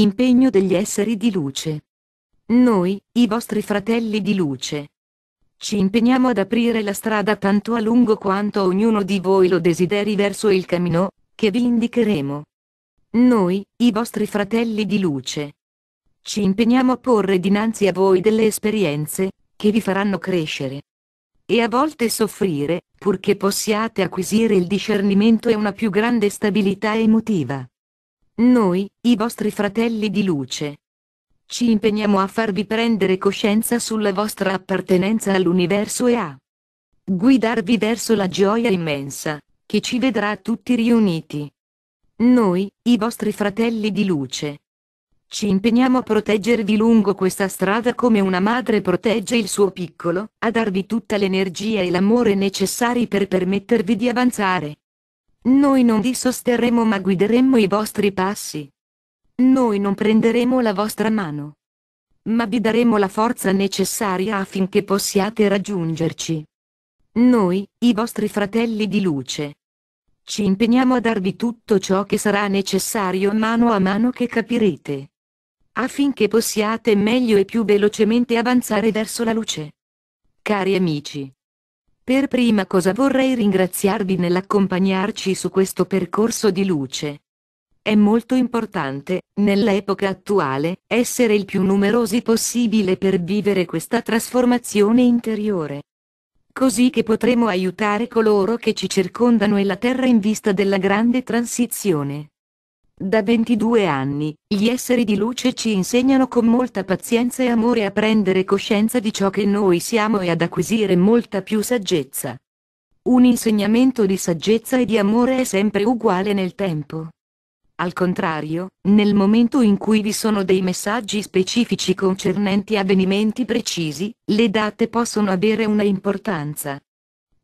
impegno degli esseri di luce. Noi, i vostri fratelli di luce. Ci impegniamo ad aprire la strada tanto a lungo quanto ognuno di voi lo desideri verso il cammino, che vi indicheremo. Noi, i vostri fratelli di luce. Ci impegniamo a porre dinanzi a voi delle esperienze, che vi faranno crescere. E a volte soffrire, purché possiate acquisire il discernimento e una più grande stabilità emotiva. Noi, i vostri fratelli di luce. Ci impegniamo a farvi prendere coscienza sulla vostra appartenenza all'universo e a guidarvi verso la gioia immensa, che ci vedrà tutti riuniti. Noi, i vostri fratelli di luce. Ci impegniamo a proteggervi lungo questa strada come una madre protegge il suo piccolo, a darvi tutta l'energia e l'amore necessari per permettervi di avanzare. Noi non vi sosterremo ma guideremo i vostri passi. Noi non prenderemo la vostra mano. Ma vi daremo la forza necessaria affinché possiate raggiungerci. Noi, i vostri fratelli di luce. Ci impegniamo a darvi tutto ciò che sarà necessario mano a mano che capirete. Affinché possiate meglio e più velocemente avanzare verso la luce. Cari amici. Per prima cosa vorrei ringraziarvi nell'accompagnarci su questo percorso di luce. È molto importante, nell'epoca attuale, essere il più numerosi possibile per vivere questa trasformazione interiore così che potremo aiutare coloro che ci circondano e la Terra in vista della grande transizione. Da 22 anni, gli esseri di luce ci insegnano con molta pazienza e amore a prendere coscienza di ciò che noi siamo e ad acquisire molta più saggezza. Un insegnamento di saggezza e di amore è sempre uguale nel tempo. Al contrario, nel momento in cui vi sono dei messaggi specifici concernenti avvenimenti precisi, le date possono avere una importanza.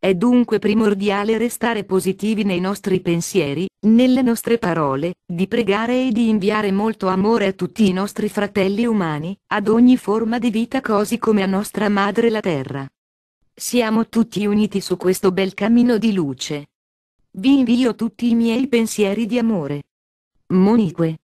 È dunque primordiale restare positivi nei nostri pensieri, nelle nostre parole, di pregare e di inviare molto amore a tutti i nostri fratelli umani, ad ogni forma di vita così come a nostra madre la terra. Siamo tutti uniti su questo bel cammino di luce. Vi invio tutti i miei pensieri di amore. Monique.